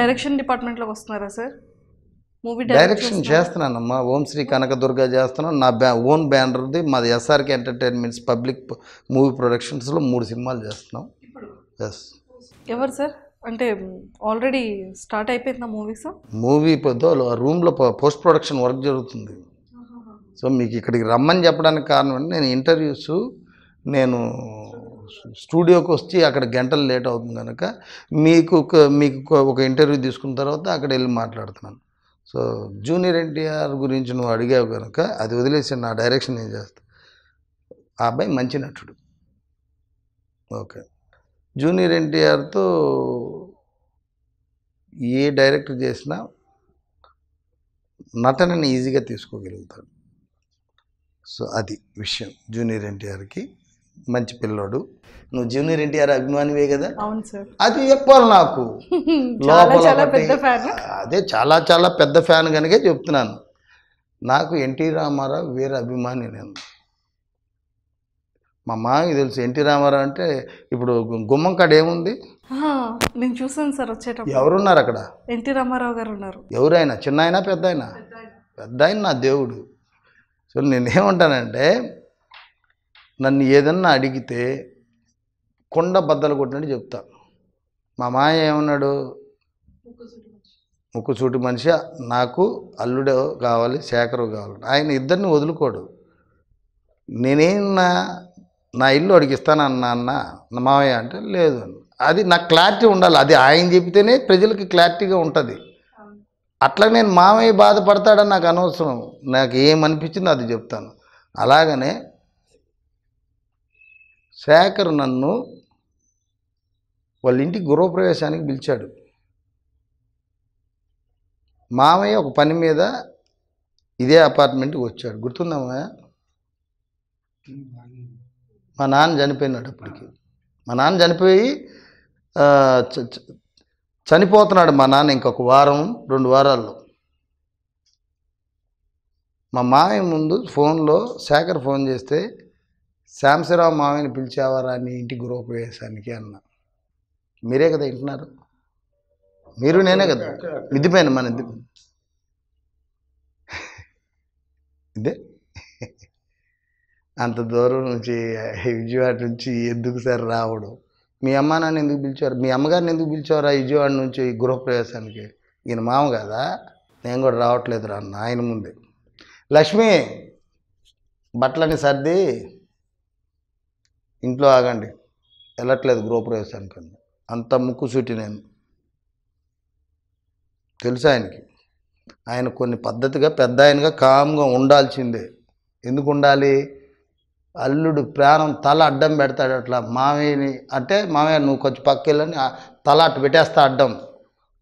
direction డిపార్ట్మెంట్లోకి వస్తున్నారా sir movie direction చేస్తున్నానమ్మా ఓం శ్రీ కనకదుర్గ చేస్తున్నాం నా బ్యా ఓన్ బ్యానర్ది మాది ఎస్ఆర్కే ఎంటర్టైన్మెంట్స్ పబ్లిక్ మూవీ ప్రొడక్షన్స్లో మూడు సినిమాలు చేస్తున్నాం ఎస్ ఎవరు సార్ అంటే ఆల్రెడీ స్టార్ట్ అయిపోయింది మూవీ మూవీస్ మూవీ రూమ్లో పోస్ట్ ప్రొడక్షన్ వర్క్ జరుగుతుంది సో మీకు ఇక్కడికి రమ్మని చెప్పడానికి కారణం నేను ఇంటర్వ్యూస్ నేను స్టూడియోకి వచ్చి అక్కడ గంటలు లేట్ అవుతుంది కనుక మీకు మీకు ఒక ఇంటర్వ్యూ తీసుకున్న తర్వాత అక్కడ వెళ్ళి మాట్లాడుతున్నాను సో జూనియర్ ఎన్టీఆర్ గురించి నువ్వు అడిగావు కనుక అది వదిలేసి నా డైరెక్షన్ ఏం చేస్తా ఆ అబ్బాయి మంచి నటుడు ఓకే జూనియర్ ఎన్టీఆర్తో ఏ డైరెక్టర్ చేసినా నటనని ఈజీగా తీసుకోగలుగుతాడు సో అది విషయం జూనియర్ ఎన్టీఆర్కి మంచి పిల్లోడు నువ్వు జూనియర్ ఎన్టీఆర్ అభిమానివే కదా అవును సార్ అది చెప్పాలి నాకు అదే చాలా చాలా పెద్ద ఫ్యాన్ కనుక చెప్తున్నాను నాకు ఎన్టీ రామారావు వేరే అభిమాని నేను మా మామకి తెలుసు ఎన్టీ రామారావు అంటే ఇప్పుడు గుమ్మం కాడ ఏముంది నేను చూసాను సార్ వచ్చేటప్పుడు ఎవరున్నారు అక్కడ ఎన్టీ రామారావు గారు ఉన్నారు ఎవరైనా చిన్న అయినా పెద్ద అయినా పెద్ద నా దేవుడు సో నేనేమంటానంటే నన్ను ఏదన్నా అడిగితే కొండ బద్దలు కొట్టినట్టు చెప్తా మా మాయ ఏమన్నాడు చూటి మనిషి నాకు అల్లుడు కావాలి శేఖరు కావాలి ఆయన ఇద్దరిని వదులుకోడు నేనేనా నా ఇల్లు అడిగిస్తాను అన్న నా మావయ్య అంటే లేదు అది నాకు క్లారిటీ ఉండాలి అది ఆయన చెప్తేనే ప్రజలకి క్లారిటీగా ఉంటుంది అట్లా నేను మామయ్య బాధపడతాడని నాకు అనవసరం నాకు ఏమనిపించిందో అది చెప్తాను అలాగనే శేఖర్ నన్ను వాళ్ళ ఇంటికి గృహప్రవేశానికి పిలిచాడు మామయ్య ఒక పని మీద ఇదే అపార్ట్మెంట్కి వచ్చాడు గుర్తుందమ్మా మా నాన్న చనిపోయినాడు అప్పటికి మా నాన్న చనిపోయి చనిపోతున్నాడు మా నాన్న ఇంకొక వారం రెండు వారాల్లో మా మామయ్య ముందు ఫోన్లో శేఖర్ ఫోన్ చేస్తే శాంసరావు మామయ్యని పిలిచేవారా నీ ఇంటి గృహప్రవేశానికి అన్న మీరే కదా వింటున్నారు మీరు నేనే కదా ఇదిపోయాను మన ఇది ఇదే అంత దూరం నుంచి విజయవాడ నుంచి ఎందుకు సార్ రావడం మీ అమ్మ నాన్న ఎందుకు పిలిచేవారు మీ అమ్మగారిని ఎందుకు ఆ విజయవాడ నుంచి ఈ గృహప్రవేశానికి ఈయన మామ కదా నేను కూడా రావట్లేదు రా ఆయన ముందే లక్ష్మి బట్టలని సర్ది ఇంట్లో ఆగండి వెళ్ళట్లేదు గృహప్రవేశానికి అని అంత ముక్కు చుట్టి నేను తెలుసు ఆయనకి ఆయన కొన్ని పద్ధతిగా పెద్ద ఆయనగా కామ్గా ఉండాల్సిందే ఎందుకు ఉండాలి అల్లుడు ప్రాణం తల అడ్డం పెడతాడు అట్లా మామయ్యని అంటే మామయ్య నువ్వు కొంచెం పక్క వెళ్ళని తల అట్టు పెట్టేస్తా అడ్డం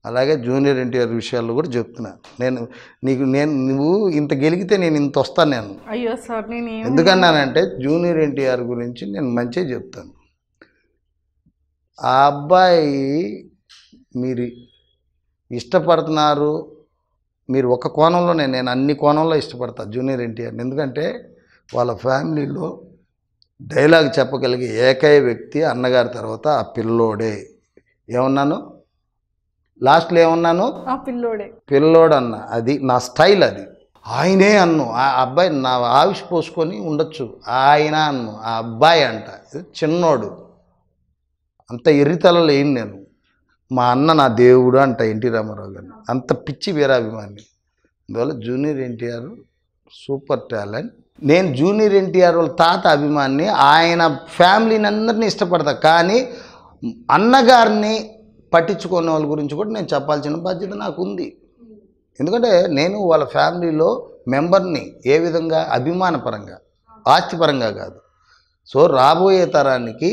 అలాగే జూనియర్ ఎన్టీఆర్ విషయాల్లో కూడా చెప్తున్నాను నేను నీకు నేను నువ్వు ఇంత గెలిగితే నేను ఇంత వస్తాను నేను అయ్యో సార్ నేను ఎందుకన్నానంటే జూనియర్ ఎన్టీఆర్ గురించి నేను మంచిగా చెప్తాను ఆ అబ్బాయి మీరు ఇష్టపడుతున్నారు మీరు ఒక కోణంలోనే నేను అన్ని కోణంలో ఇష్టపడతాను జూనియర్ ఎన్టీఆర్ ఎందుకంటే వాళ్ళ ఫ్యామిలీలో డైలాగ్ చెప్పగలిగే ఏకైక వ్యక్తి అన్నగారి తర్వాత ఆ పిల్లోడే ఏమన్నాను లాస్ట్లో ఏమన్నాను పిల్లోడే పిల్లోడు అన్న అది నా స్టైల్ అది ఆయనే అన్ను ఆ అబ్బాయి నా ఆవిష్ పోసుకొని ఉండొచ్చు ఆయన అన్ను ఆ అబ్బాయి అంట చిన్నోడు అంత ఎర్రితల లేని నేను మా అన్న నా దేవుడు అంట ఎన్టీ రామారావు గారు అంత పిచ్చి వీరాభిమాని అందువల్ల జూనియర్ ఎన్టీఆర్ సూపర్ టాలెంట్ నేను జూనియర్ ఎన్టీఆర్ వాళ్ళ తాత అభిమాన్ని ఆయన ఫ్యామిలీని అందరినీ ఇష్టపడతా కానీ అన్నగారిని పట్టించుకున్న వాళ్ళ గురించి కూడా నేను చెప్పాల్సిన బాధ్యత నాకు ఉంది ఎందుకంటే నేను వాళ్ళ ఫ్యామిలీలో మెంబర్ని ఏ విధంగా అభిమానపరంగా ఆస్తిపరంగా కాదు సో రాబోయే తరానికి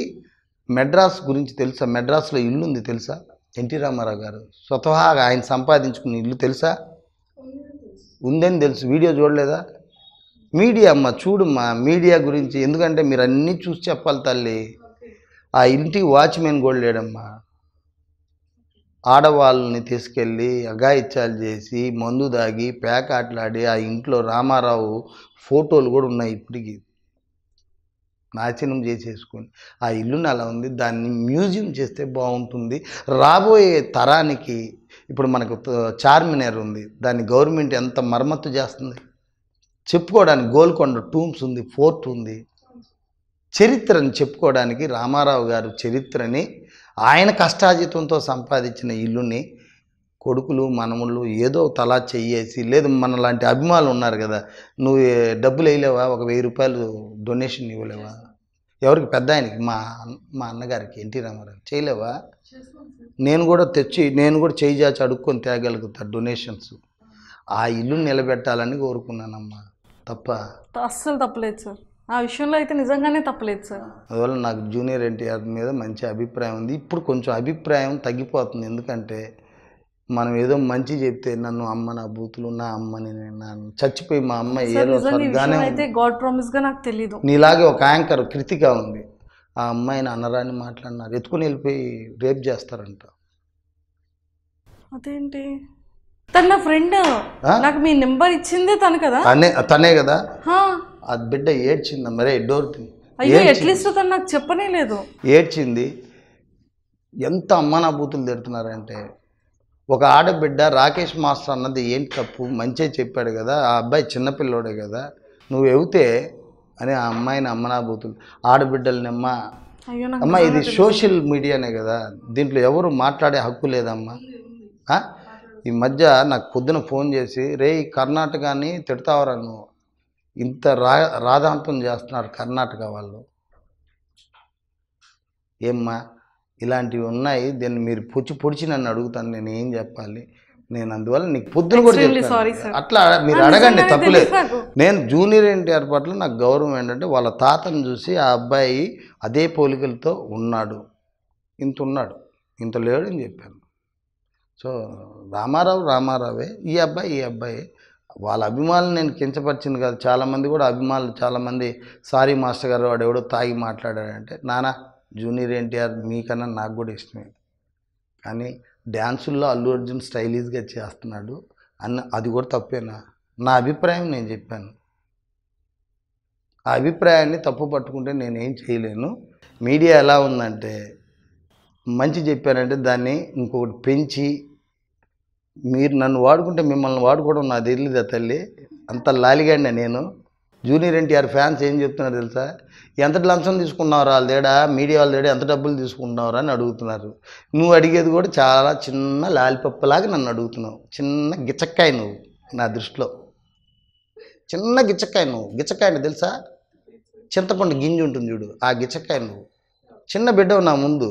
మెడ్రాస్ గురించి తెలుసా మెడ్రాస్లో ఇల్లు ఉంది తెలుసా ఎన్టీ రామారావు గారు స్వతహాగా ఆయన సంపాదించుకున్న ఇల్లు తెలుసా ఉందని తెలుసు వీడియో చూడలేదా మీడియా అమ్మ చూడమ్మా మీడియా గురించి ఎందుకంటే మీరు అన్నీ చూసి చెప్పాలి తల్లి ఆ ఇంటి వాచ్మెన్ కూడా లేడమ్మా ఆడవాళ్ళని తీసుకెళ్ళి అఘాయిత్యాలు చేసి మందు దాగి పేకాటలాడి ఆ ఇంట్లో రామారావు ఫోటోలు కూడా ఉన్నాయి ఇప్పటికీ నాశనం చేసేసుకొని ఆ ఇల్లుని అలా ఉంది దాన్ని మ్యూజియం చేస్తే బాగుంటుంది రాబోయే తరానికి ఇప్పుడు మనకు చార్మినార్ ఉంది దాన్ని గవర్నమెంట్ ఎంత మరమ్మత్తు చేస్తుంది చెప్పుకోవడానికి గోల్కొండ టూమ్స్ ఉంది ఫోర్ట్ ఉంది చరిత్రను చెప్పుకోవడానికి రామారావు గారు చరిత్రని ఆయన కష్టాజితంతో సంపాదించిన ఇల్లుని కొడుకులు మనముళ్ళు ఏదో తలా చెయ్యేసి లేదు మన లాంటి అభిమానులు ఉన్నారు కదా నువ్వు డబ్బులు వేయలేవా ఒక వెయ్యి రూపాయలు డొనేషన్ ఇవ్వలేవా ఎవరికి పెద్ద ఆయనకి మా మా అన్నగారికి ఎన్టీ రామారావు చేయలేవా నేను కూడా తెచ్చి నేను కూడా చేయి చేసి అడుక్కొని తేగలుగుతా డొనేషన్స్ ఆ ఇల్లు నిలబెట్టాలని కోరుకున్నానమ్మా తప్ప అస్సలు తప్పలేదు సార్ ఆ విషయంలో అయితే నిజంగానే తప్పలేదు సార్ అందువల్ల నాకు జూనియర్ ఎన్టీఆర్ మీద మంచి అభిప్రాయం ఉంది ఇప్పుడు కొంచెం అభిప్రాయం తగ్గిపోతుంది ఎందుకంటే మనం ఏదో మంచి చెప్తే నన్ను అమ్మ నా బూతులు నా అమ్మని నన్ను చచ్చిపోయి మా అమ్మ ఏదో నాకు తెలియదు నీలాగే ఒక యాంకర్ కృతిక ఉంది ఆ నా అన్నరాని మాట్లాడినారు ఎత్తుకుని వెళ్ళిపోయి రేప్ చేస్తారంట అదేంటి తను నా ఫ్రెండ్ నాకు మీ నెంబర్ ఇచ్చింది తను కదా తనే తనే కదా ఆ బిడ్డ ఏడ్చింది మరే డోర్ అయ్యో అట్లీస్ట్ తను నాకు చెప్పనే లేదు ఏడ్చింది ఎంత నా బూతులు తిడుతున్నారంటే ఒక ఆడబిడ్డ రాకేష్ మాస్టర్ అన్నది ఏంటి తప్పు మంచిగా చెప్పాడు కదా ఆ అబ్బాయి చిన్నపిల్లోడే కదా నువ్వు ఎవితే అని ఆ అమ్మాయిని అమ్మనా బూతులు ఆడబిడ్డలని అమ్మ అమ్మ ఇది సోషల్ మీడియానే కదా దీంట్లో ఎవరు మాట్లాడే హక్కు లేదమ్మా ఈ మధ్య నాకు పొద్దున ఫోన్ చేసి రే ఈ కర్ణాటకని తిడతావరా నువ్వు ఇంత రా రాధాంతం చేస్తున్నారు కర్ణాటక వాళ్ళు ఏమ్మా ఇలాంటివి ఉన్నాయి దీన్ని మీరు పొచ్చి పొడిచి నన్ను అడుగుతాను నేను ఏం చెప్పాలి నేను అందువల్ల నీకు పొద్దున కూడా అట్లా మీరు అడగండి తప్పులేదు నేను జూనియర్ ఎన్టీఆర్ పట్ల నాకు గౌరవం ఏంటంటే వాళ్ళ తాతను చూసి ఆ అబ్బాయి అదే పోలికలతో ఉన్నాడు ఇంత ఉన్నాడు ఇంత లేడు అని చెప్పాను సో రామారావు రామారావే ఈ అబ్బాయి ఈ అబ్బాయి వాళ్ళ అభిమానులు నేను కించపరిచింది కాదు చాలామంది కూడా అభిమానులు చాలామంది సారీ మాస్టర్ గారు వాడు ఎవడో తాగి మాట్లాడాడంటే నానా జూనియర్ ఎన్టీఆర్ మీకన్నా నాకు కూడా ఇష్టమే కానీ డ్యాన్సుల్లో అల్లు అర్జున్ స్టైలీష్గా చేస్తున్నాడు అన్న అది కూడా తప్పేనా నా అభిప్రాయం నేను చెప్పాను ఆ అభిప్రాయాన్ని తప్పు పట్టుకుంటే నేనేం చేయలేను మీడియా ఎలా ఉందంటే మంచి చెప్పానంటే దాన్ని ఇంకొకటి పెంచి మీరు నన్ను వాడుకుంటే మిమ్మల్ని వాడుకోవడం నాకు తెలియదు తల్లి అంత లాలిగాడిన నేను జూనియర్ ఎన్టీఆర్ ఫ్యాన్స్ ఏం చెప్తున్నారు తెలుసా ఎంత లంచం తీసుకున్నావు వాళ్ళ తేడా మీడియా వాళ్ళ తేడా ఎంత డబ్బులు తీసుకుంటున్నావురా అని అడుగుతున్నారు నువ్వు అడిగేది కూడా చాలా చిన్న లాలిపప్పులాగా నన్ను అడుగుతున్నావు చిన్న గిచ్చక్కాయ నువ్వు నా దృష్టిలో చిన్న గిచ్చక్కాయ నువ్వు గిచ్చక్కాయ తెలుసా చింతపండు గింజ ఉంటుంది చూడు ఆ గిచ్చక్కాయ నువ్వు చిన్న బిడ్డవు నా ముందు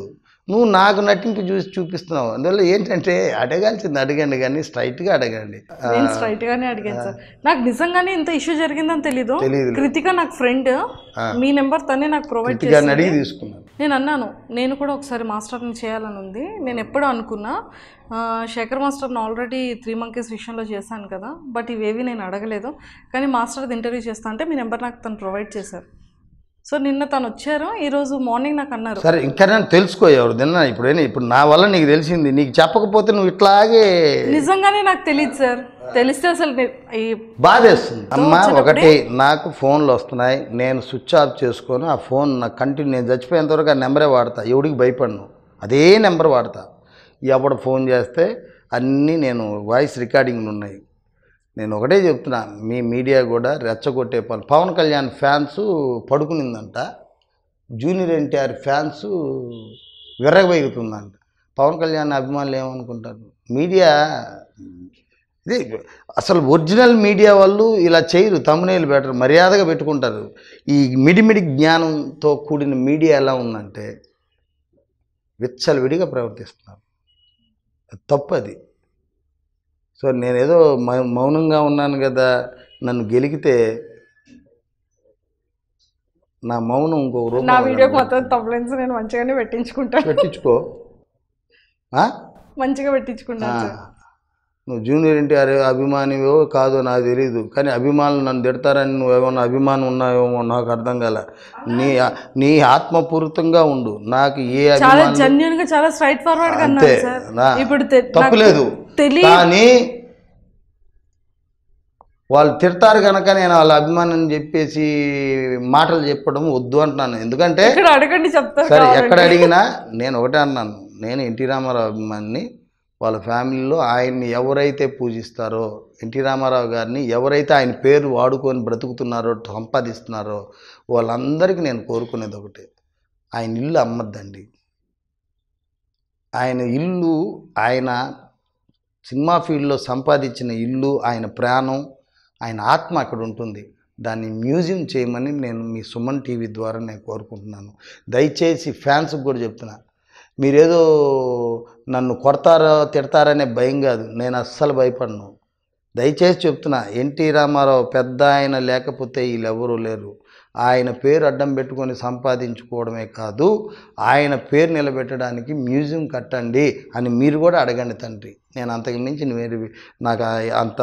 నువ్వు నాకు నటింపు చూసి చూపిస్తున్నావు అందువల్ల ఏంటంటే అడగాల్సింది అడగండి కానీ స్ట్రైట్గా అడగండి నేను స్ట్రైట్ అడిగాను సార్ నాకు నిజంగానే ఇంత ఇష్యూ జరిగిందని తెలీదు కృతిక నాకు ఫ్రెండ్ మీ నెంబర్ తనే నాకు ప్రొవైడ్ చేసి అడిగి తీసుకున్నాను నేను అన్నాను నేను కూడా ఒకసారి మాస్టర్ని చేయాలని ఉంది నేను ఎప్పుడు అనుకున్నా శేఖర్ మాస్టర్ని ఆల్రెడీ త్రీ మంకీస్ విషయంలో చేశాను కదా బట్ ఇవేవి నేను అడగలేదు కానీ మాస్టర్ది ఇంటర్వ్యూ చేస్తా అంటే మీ నెంబర్ నాకు తను ప్రొవైడ్ చేశారు సో నిన్న తను వచ్చారు ఈరోజు మార్నింగ్ నాకు అన్నారు సరే ఇంకా నేను తెలుసుకో ఎవరు నిన్న ఇప్పుడు ఇప్పుడు నా వల్ల నీకు తెలిసింది నీకు చెప్పకపోతే నువ్వు ఇట్లాగే నిజంగానే నాకు తెలియదు సార్ తెలిస్తే అసలు బాధేస్తుంది అమ్మ ఒకటి నాకు ఫోన్లు వస్తున్నాయి నేను స్విచ్ ఆఫ్ చేసుకొని ఆ ఫోన్ నాకు కంటిన్యూ నేను చచ్చిపోయేంత వరకు ఆ నెంబరే వాడతా ఎవడికి భయపడను అదే నెంబర్ వాడతా ఎవడు ఫోన్ చేస్తే అన్నీ నేను వాయిస్ రికార్డింగ్లు ఉన్నాయి నేను ఒకటే చెప్తున్నా మీ మీడియా కూడా రెచ్చగొట్టే పని పవన్ కళ్యాణ్ ఫ్యాన్స్ పడుకునిందంట జూనియర్ ఎన్టీఆర్ ఫ్యాన్స్ విరగబెగుతుందంట పవన్ కళ్యాణ్ అభిమానులు ఏమనుకుంటారు మీడియా ఇది అసలు ఒరిజినల్ మీడియా వాళ్ళు ఇలా చేయరు తమ్మునేలు బెటర్ మర్యాదగా పెట్టుకుంటారు ఈ మిడిమిడి జ్ఞానంతో కూడిన మీడియా ఎలా ఉందంటే విచ్చలవిడిగా ప్రవర్తిస్తున్నారు తప్పు అది సో నేనేదో మౌనంగా ఉన్నాను కదా నన్ను గెలికితే నా మౌనం ఇంకో రూపం నా వీడియో మొత్తం తప్పులెన్స్ నేను మంచిగానే పెట్టించుకుంటాను పెట్టించుకో మంచిగా పెట్టించుకున్నా నువ్వు జూనియర్ ఎన్టీఆర్ అభిమానివో కాదో నాకు తెలియదు కానీ అభిమానులు నన్ను తిడతారని నువ్వేమన్నా అభిమానం ఉన్నావేమో నాకు అర్థం కాల నీ నీ ఆత్మపూరితంగా ఉండు నాకు ఏ తప్పలేదు చాలా అంతే కానీ వాళ్ళు తిడతారు కనుక నేను వాళ్ళ అభిమానం చెప్పేసి మాటలు చెప్పడం వద్దు అంటున్నాను ఎందుకంటే అడగండి చెప్తా సరే ఎక్కడ అడిగినా నేను ఒకటే అన్నాను నేను ఎన్టీ రామారావు అభిమానిని వాళ్ళ ఫ్యామిలీలో ఆయన్ని ఎవరైతే పూజిస్తారో ఎన్టీ రామారావు గారిని ఎవరైతే ఆయన పేరు వాడుకొని బ్రతుకుతున్నారో సంపాదిస్తున్నారో వాళ్ళందరికీ నేను కోరుకునేది ఒకటే ఆయన ఇల్లు అమ్మద్దండి ఆయన ఇల్లు ఆయన సినిమా ఫీల్డ్లో సంపాదించిన ఇల్లు ఆయన ప్రాణం ఆయన ఆత్మ అక్కడ ఉంటుంది దాన్ని మ్యూజియం చేయమని నేను మీ సుమన్ టీవీ ద్వారా నేను కోరుకుంటున్నాను దయచేసి ఫ్యాన్స్కి కూడా చెప్తున్నాను మీరేదో నన్ను కొడతారో తిడతారనే భయం కాదు నేను అస్సలు భయపడను దయచేసి చెప్తున్నా ఎన్టీ రామారావు పెద్ద ఆయన లేకపోతే వీళ్ళెవరూ లేరు ఆయన పేరు అడ్డం పెట్టుకొని సంపాదించుకోవడమే కాదు ఆయన పేరు నిలబెట్టడానికి మ్యూజియం కట్టండి అని మీరు కూడా అడగండి తండ్రి నేను అంతకు మించి మీరు నాకు అంత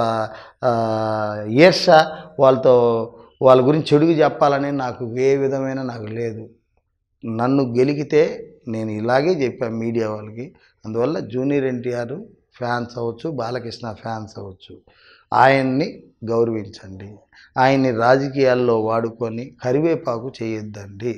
ఈర్ష వాళ్ళతో వాళ్ళ గురించి చెడుగు చెప్పాలని నాకు ఏ విధమైన నాకు లేదు నన్ను గెలిగితే నేను ఇలాగే చెప్పాను మీడియా వాళ్ళకి అందువల్ల జూనియర్ ఎన్టీఆర్ ఫ్యాన్స్ అవ్వచ్చు బాలకృష్ణ ఫ్యాన్స్ అవ్వచ్చు ఆయన్ని గౌరవించండి ఆయన్ని రాజకీయాల్లో వాడుకొని కరివేపాకు చేయొద్దండి